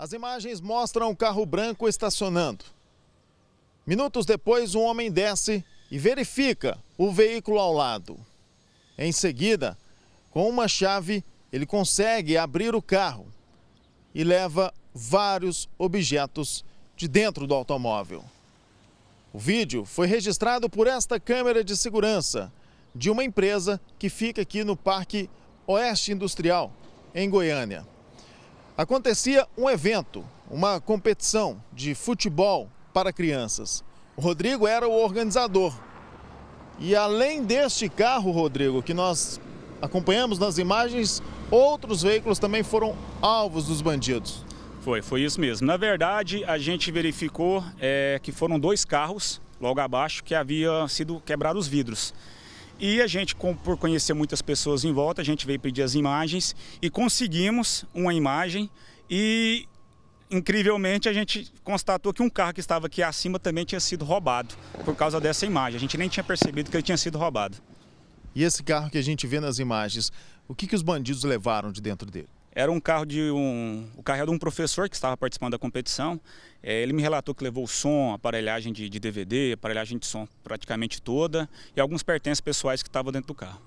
As imagens mostram um carro branco estacionando. Minutos depois, um homem desce e verifica o veículo ao lado. Em seguida, com uma chave, ele consegue abrir o carro e leva vários objetos de dentro do automóvel. O vídeo foi registrado por esta câmera de segurança de uma empresa que fica aqui no Parque Oeste Industrial, em Goiânia acontecia um evento, uma competição de futebol para crianças. O Rodrigo era o organizador. E além deste carro, Rodrigo, que nós acompanhamos nas imagens, outros veículos também foram alvos dos bandidos. Foi, foi isso mesmo. Na verdade, a gente verificou é, que foram dois carros logo abaixo que havia sido quebrados os vidros. E a gente, por conhecer muitas pessoas em volta, a gente veio pedir as imagens e conseguimos uma imagem e incrivelmente a gente constatou que um carro que estava aqui acima também tinha sido roubado por causa dessa imagem. A gente nem tinha percebido que ele tinha sido roubado. E esse carro que a gente vê nas imagens, o que, que os bandidos levaram de dentro dele? Era um carro de um. O carro era de um professor que estava participando da competição. É, ele me relatou que levou o som, aparelhagem de, de, DVD, aparelhagem de som praticamente toda e alguns pertences pessoais que estavam dentro do carro.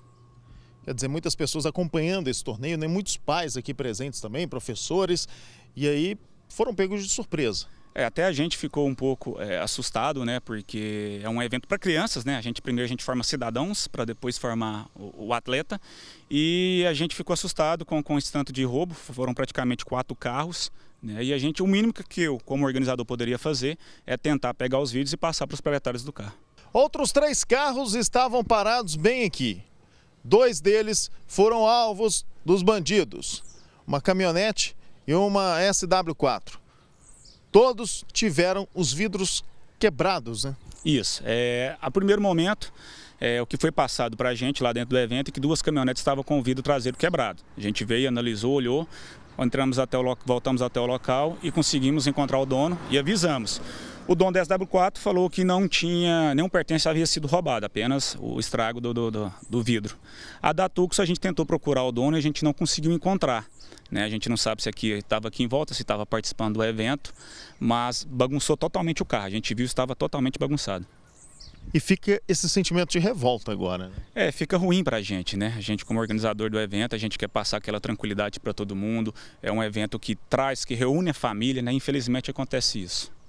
Quer dizer, muitas pessoas acompanhando esse torneio, né? muitos pais aqui presentes também, professores, e aí foram pegos de surpresa. É, até a gente ficou um pouco é, assustado, né? Porque é um evento para crianças, né? A gente primeiro a gente forma cidadãos para depois formar o, o, atleta e a gente ficou assustado com, com esse tanto de roubo. Foram praticamente quatro carros. Né, e a gente, o mínimo que eu, como organizador, poderia fazer é tentar pegar os vídeos e passar para os proprietários do carro. Outros três carros estavam parados bem aqui. Dois deles foram alvos dos bandidos: uma caminhonete e uma SW4 todos tiveram os vidros quebrados, né? Isso. É, a primeiro momento, é, o que foi passado para a gente lá dentro do evento é que duas caminhonetes estavam com o vidro traseiro quebrado. A gente veio, analisou, olhou, entramos até o voltamos até o local e conseguimos encontrar o dono e avisamos. O dono da SW4 falou que não tinha nenhum pertence havia sido roubado, apenas o estrago do, do, do, do vidro. A da a gente tentou procurar o dono e a gente não conseguiu encontrar. Né? A gente não sabe se aqui estava aqui em volta, se estava participando do evento, mas bagunçou totalmente o carro. A gente viu estava totalmente bagunçado. E fica esse sentimento de revolta agora. Né? É, fica ruim para a gente, né? A gente, como organizador do evento, a gente quer passar aquela tranquilidade para todo mundo. É um evento que traz, que reúne a família, né? Infelizmente acontece isso.